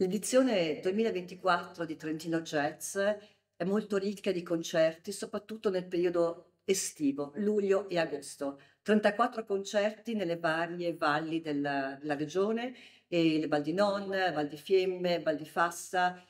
L'edizione 2024 di Trentino Jazz è molto ricca di concerti, soprattutto nel periodo estivo, luglio e agosto. 34 concerti nelle varie valli della, della regione, e Val di Non, Val di Fiemme, Val di Fassa,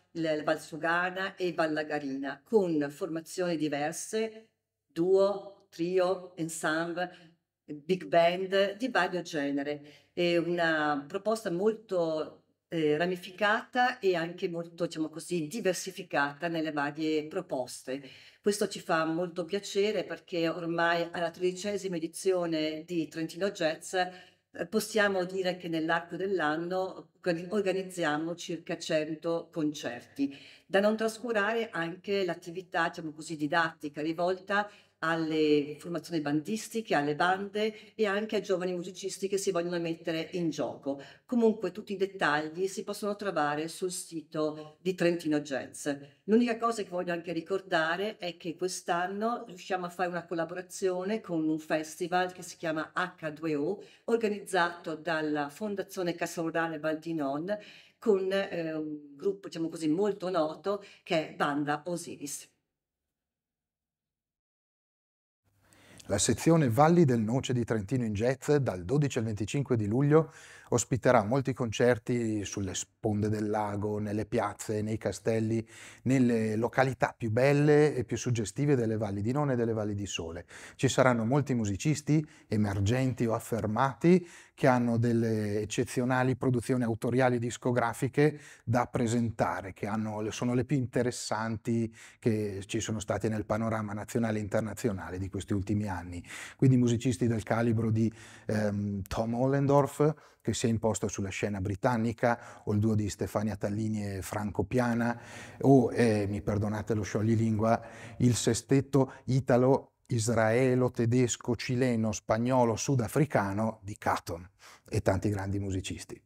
Val Sugana e Val Lagarina, con formazioni diverse, duo, trio, ensemble, big band di vario genere. È una proposta molto eh, ramificata e anche molto, diciamo così, diversificata nelle varie proposte. Questo ci fa molto piacere perché ormai alla tredicesima edizione di Trentino Jazz eh, possiamo dire che nell'arco dell'anno organizziamo circa 100 concerti da non trascurare anche l'attività, diciamo così, didattica rivolta alle formazioni bandistiche, alle bande e anche ai giovani musicisti che si vogliono mettere in gioco. Comunque tutti i dettagli si possono trovare sul sito di Trentino Jazz. L'unica cosa che voglio anche ricordare è che quest'anno riusciamo a fare una collaborazione con un festival che si chiama H2O, organizzato dalla Fondazione Casorale Valdinon con eh, un gruppo, diciamo così, molto noto che è Banda Osiris. La sezione Valli del Noce di Trentino in Jazz dal 12 al 25 di luglio ospiterà molti concerti sulle sponde del lago, nelle piazze, nei castelli, nelle località più belle e più suggestive delle valli di Non e delle valli di Sole. Ci saranno molti musicisti emergenti o affermati che hanno delle eccezionali produzioni autoriali discografiche da presentare, che hanno, sono le più interessanti che ci sono state nel panorama nazionale e internazionale di questi ultimi anni anni, quindi musicisti del calibro di ehm, Tom Ollendorf, che si è imposto sulla scena britannica, o il duo di Stefania Tallini e Franco Piana, o, eh, mi perdonate lo scioglilingua, il sestetto italo israelo, tedesco, cileno, spagnolo, sudafricano di Caton e tanti grandi musicisti.